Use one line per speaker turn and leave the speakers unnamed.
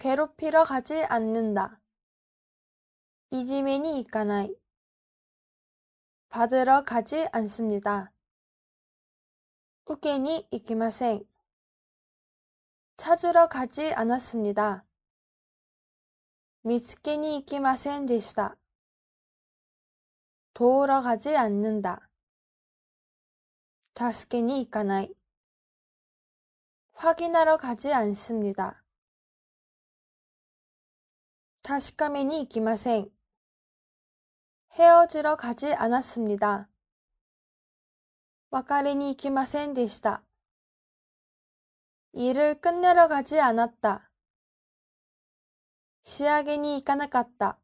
괴롭히러 가지 않는다. 이지맨이 있까나이 받으러 가지 않습니다. 우케이 이키마생. 찾으러 가지 않았습니다. 미츠케이 이키마센 되시다 도우러 가지 않는다. 다스케이 이까나이. 확인하러 가지 않습니다. 確かめに行きません。헤어지러가지않았습니 다。 別れに行きませんでした。일을끝내러가지않았 다。 仕上げに行かなかった。